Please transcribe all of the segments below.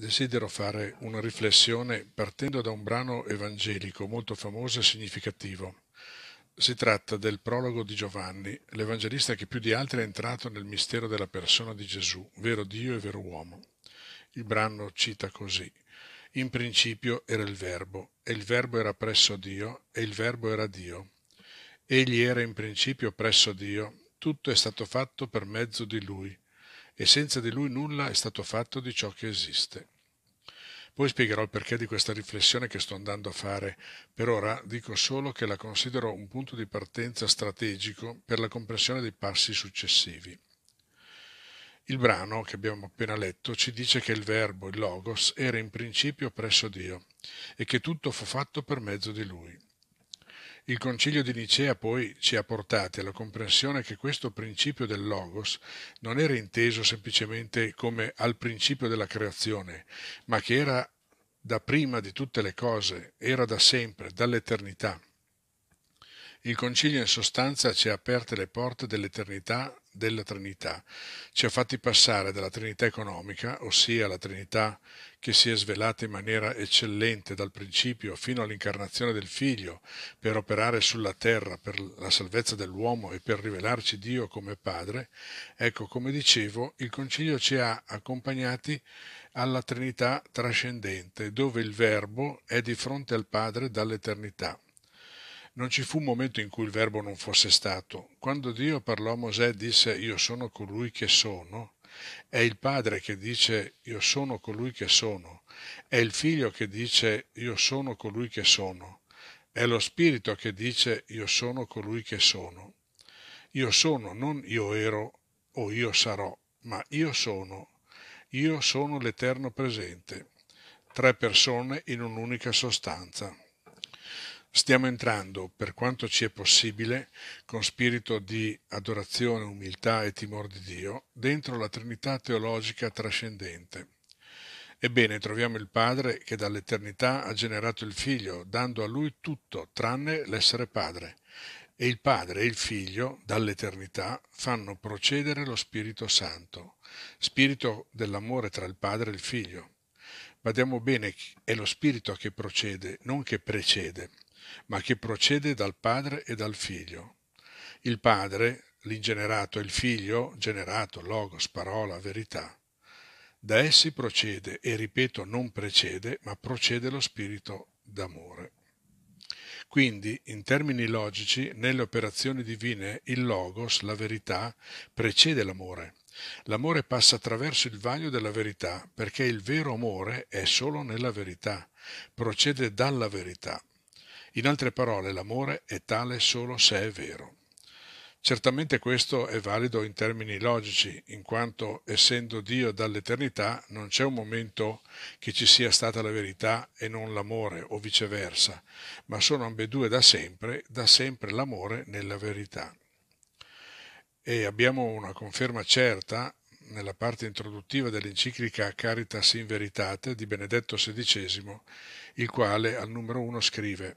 desidero fare una riflessione partendo da un brano evangelico molto famoso e significativo. Si tratta del prologo di Giovanni, l'evangelista che più di altri è entrato nel mistero della persona di Gesù, vero Dio e vero uomo. Il brano cita così. In principio era il Verbo, e il Verbo era presso Dio, e il Verbo era Dio. Egli era in principio presso Dio, tutto è stato fatto per mezzo di lui, e senza di lui nulla è stato fatto di ciò che esiste. Poi spiegherò il perché di questa riflessione che sto andando a fare, per ora dico solo che la considero un punto di partenza strategico per la comprensione dei passi successivi. Il brano che abbiamo appena letto ci dice che il Verbo, il Logos, era in principio presso Dio e che tutto fu fatto per mezzo di Lui. Il Concilio di Nicea poi ci ha portati alla comprensione che questo principio del Logos non era inteso semplicemente come al principio della creazione, ma che era da prima di tutte le cose, era da sempre, dall'eternità. Il concilio in sostanza ci ha aperte le porte dell'eternità della Trinità, ci ha fatti passare dalla Trinità economica, ossia la Trinità che si è svelata in maniera eccellente dal principio fino all'incarnazione del Figlio, per operare sulla terra per la salvezza dell'uomo e per rivelarci Dio come Padre, ecco, come dicevo, il Concilio ci ha accompagnati alla Trinità trascendente, dove il Verbo è di fronte al Padre dall'eternità. Non ci fu un momento in cui il verbo non fosse stato. Quando Dio parlò a Mosè disse io sono colui che sono, è il padre che dice io sono colui che sono, è il figlio che dice io sono colui che sono, è lo spirito che dice io sono colui che sono. Io sono, non io ero o io sarò, ma io sono. Io sono l'eterno presente. Tre persone in un'unica sostanza. Stiamo entrando, per quanto ci è possibile, con spirito di adorazione, umiltà e timor di Dio, dentro la Trinità teologica trascendente. Ebbene, troviamo il Padre che dall'eternità ha generato il Figlio, dando a lui tutto, tranne l'essere Padre. E il Padre e il Figlio, dall'eternità, fanno procedere lo Spirito Santo, spirito dell'amore tra il Padre e il Figlio. Badiamo bene, è lo Spirito che procede, non che precede ma che procede dal Padre e dal Figlio. Il Padre, l'ingenerato, e il Figlio, generato, logos, parola, verità. Da essi procede, e ripeto non precede, ma procede lo spirito d'amore. Quindi, in termini logici, nelle operazioni divine il logos, la verità, precede l'amore. L'amore passa attraverso il vaglio della verità, perché il vero amore è solo nella verità, procede dalla verità. In altre parole, l'amore è tale solo se è vero. Certamente questo è valido in termini logici, in quanto essendo Dio dall'eternità non c'è un momento che ci sia stata la verità e non l'amore o viceversa, ma sono ambedue da sempre, da sempre l'amore nella verità. E abbiamo una conferma certa nella parte introduttiva dell'enciclica Caritas in Veritate di Benedetto XVI, il quale al numero uno scrive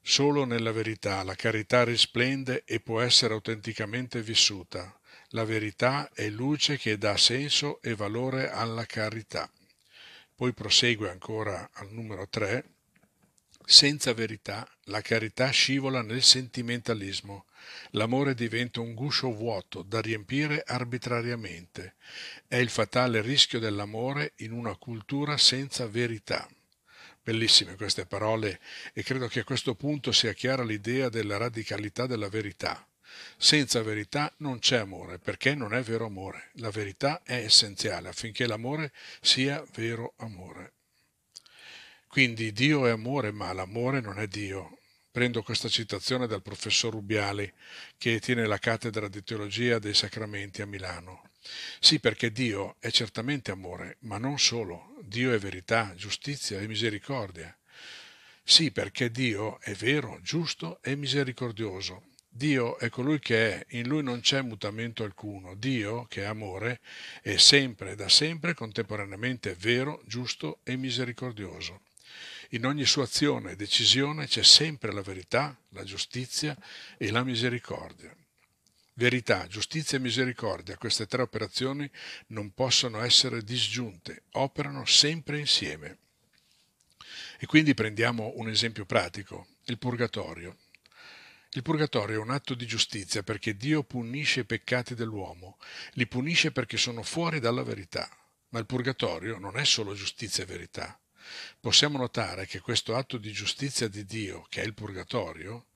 Solo nella verità la carità risplende e può essere autenticamente vissuta. La verità è luce che dà senso e valore alla carità. Poi prosegue ancora al numero 3 senza verità la carità scivola nel sentimentalismo, l'amore diventa un guscio vuoto da riempire arbitrariamente, è il fatale rischio dell'amore in una cultura senza verità. Bellissime queste parole e credo che a questo punto sia chiara l'idea della radicalità della verità. Senza verità non c'è amore, perché non è vero amore. La verità è essenziale affinché l'amore sia vero amore. Quindi Dio è amore, ma l'amore non è Dio. Prendo questa citazione dal professor Rubiali, che tiene la cattedra di teologia dei sacramenti a Milano. Sì, perché Dio è certamente amore, ma non solo. Dio è verità, giustizia e misericordia. Sì, perché Dio è vero, giusto e misericordioso. Dio è colui che è, in lui non c'è mutamento alcuno. Dio, che è amore, è sempre e da sempre contemporaneamente vero, giusto e misericordioso. In ogni sua azione e decisione c'è sempre la verità, la giustizia e la misericordia. Verità, giustizia e misericordia, queste tre operazioni non possono essere disgiunte, operano sempre insieme. E quindi prendiamo un esempio pratico, il purgatorio. Il purgatorio è un atto di giustizia perché Dio punisce i peccati dell'uomo, li punisce perché sono fuori dalla verità. Ma il purgatorio non è solo giustizia e verità, possiamo notare che questo atto di giustizia di Dio, che è il purgatorio,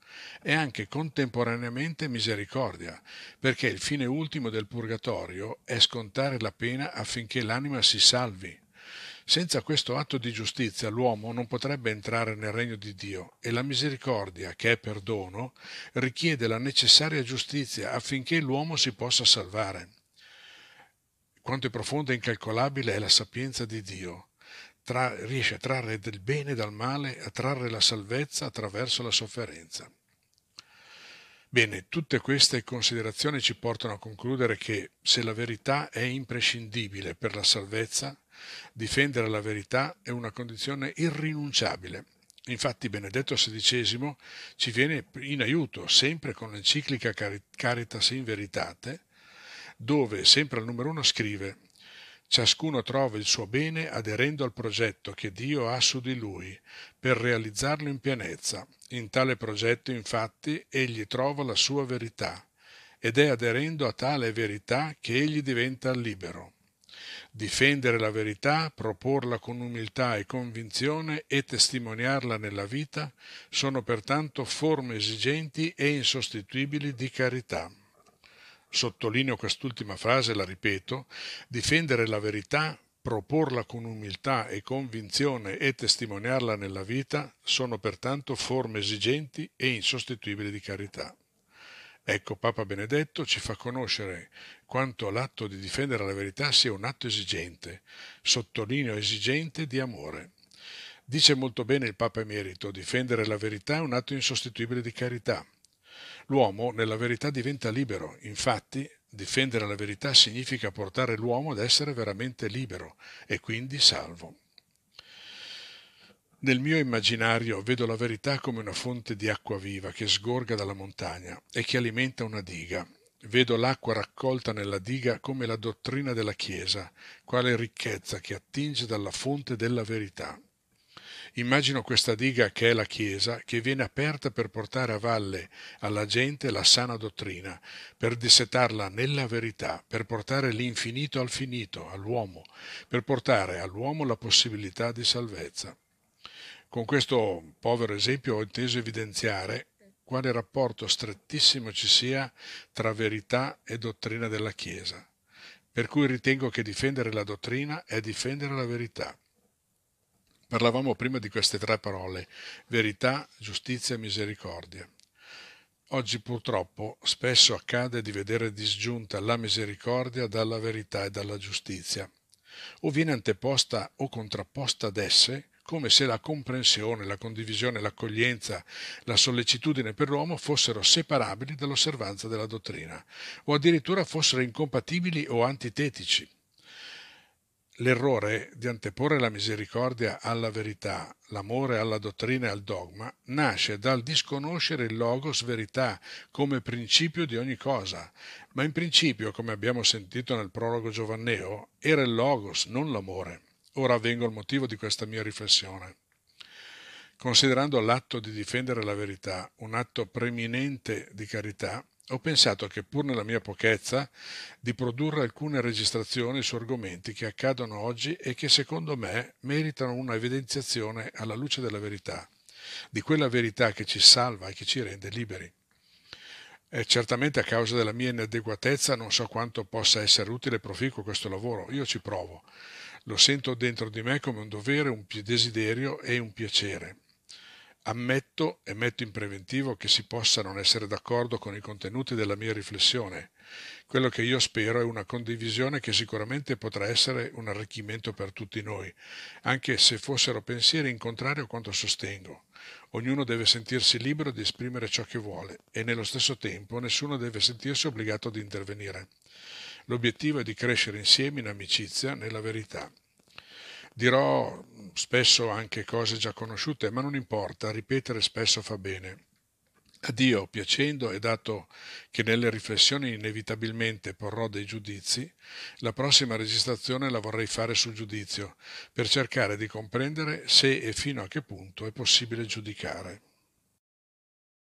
è anche contemporaneamente misericordia, perché il fine ultimo del purgatorio è scontare la pena affinché l'anima si salvi. Senza questo atto di giustizia l'uomo non potrebbe entrare nel regno di Dio e la misericordia, che è perdono, richiede la necessaria giustizia affinché l'uomo si possa salvare. Quanto è profonda e incalcolabile è la sapienza di Dio, tra, riesce a trarre del bene dal male, a trarre la salvezza attraverso la sofferenza. Bene, tutte queste considerazioni ci portano a concludere che se la verità è imprescindibile per la salvezza, difendere la verità è una condizione irrinunciabile. Infatti Benedetto XVI ci viene in aiuto sempre con l'enciclica Caritas in Veritate, dove sempre al numero uno scrive Ciascuno trova il suo bene aderendo al progetto che Dio ha su di lui, per realizzarlo in pienezza. In tale progetto, infatti, egli trova la sua verità, ed è aderendo a tale verità che egli diventa libero. Difendere la verità, proporla con umiltà e convinzione e testimoniarla nella vita sono pertanto forme esigenti e insostituibili di carità sottolineo quest'ultima frase, la ripeto, difendere la verità, proporla con umiltà e convinzione e testimoniarla nella vita sono pertanto forme esigenti e insostituibili di carità. Ecco, Papa Benedetto ci fa conoscere quanto l'atto di difendere la verità sia un atto esigente, sottolineo esigente di amore. Dice molto bene il Papa Emerito, difendere la verità è un atto insostituibile di carità. L'uomo nella verità diventa libero, infatti difendere la verità significa portare l'uomo ad essere veramente libero e quindi salvo. Nel mio immaginario vedo la verità come una fonte di acqua viva che sgorga dalla montagna e che alimenta una diga. Vedo l'acqua raccolta nella diga come la dottrina della Chiesa, quale ricchezza che attinge dalla fonte della verità. Immagino questa diga che è la Chiesa, che viene aperta per portare a valle alla gente la sana dottrina, per dissetarla nella verità, per portare l'infinito al finito, all'uomo, per portare all'uomo la possibilità di salvezza. Con questo povero esempio ho inteso evidenziare quale rapporto strettissimo ci sia tra verità e dottrina della Chiesa, per cui ritengo che difendere la dottrina è difendere la verità Parlavamo prima di queste tre parole, verità, giustizia e misericordia. Oggi purtroppo spesso accade di vedere disgiunta la misericordia dalla verità e dalla giustizia, o viene anteposta o contrapposta ad esse, come se la comprensione, la condivisione, l'accoglienza, la sollecitudine per l'uomo fossero separabili dall'osservanza della dottrina, o addirittura fossero incompatibili o antitetici. L'errore di anteporre la misericordia alla verità, l'amore alla dottrina e al dogma, nasce dal disconoscere il logos verità come principio di ogni cosa, ma in principio, come abbiamo sentito nel prologo giovanneo, era il logos, non l'amore. Ora vengo al motivo di questa mia riflessione. Considerando l'atto di difendere la verità un atto preminente di carità, ho pensato che pur nella mia pochezza di produrre alcune registrazioni su argomenti che accadono oggi e che secondo me meritano una evidenziazione alla luce della verità, di quella verità che ci salva e che ci rende liberi. E eh, certamente a causa della mia inadeguatezza non so quanto possa essere utile e proficuo questo lavoro, io ci provo. Lo sento dentro di me come un dovere, un desiderio e un piacere. Ammetto e metto in preventivo che si possa non essere d'accordo con i contenuti della mia riflessione. Quello che io spero è una condivisione che sicuramente potrà essere un arricchimento per tutti noi, anche se fossero pensieri in contrario a quanto sostengo. Ognuno deve sentirsi libero di esprimere ciò che vuole e nello stesso tempo nessuno deve sentirsi obbligato ad intervenire. L'obiettivo è di crescere insieme in amicizia, nella verità. Dirò spesso anche cose già conosciute, ma non importa, ripetere spesso fa bene. A Dio piacendo e dato che nelle riflessioni inevitabilmente porrò dei giudizi, la prossima registrazione la vorrei fare sul giudizio, per cercare di comprendere se e fino a che punto è possibile giudicare.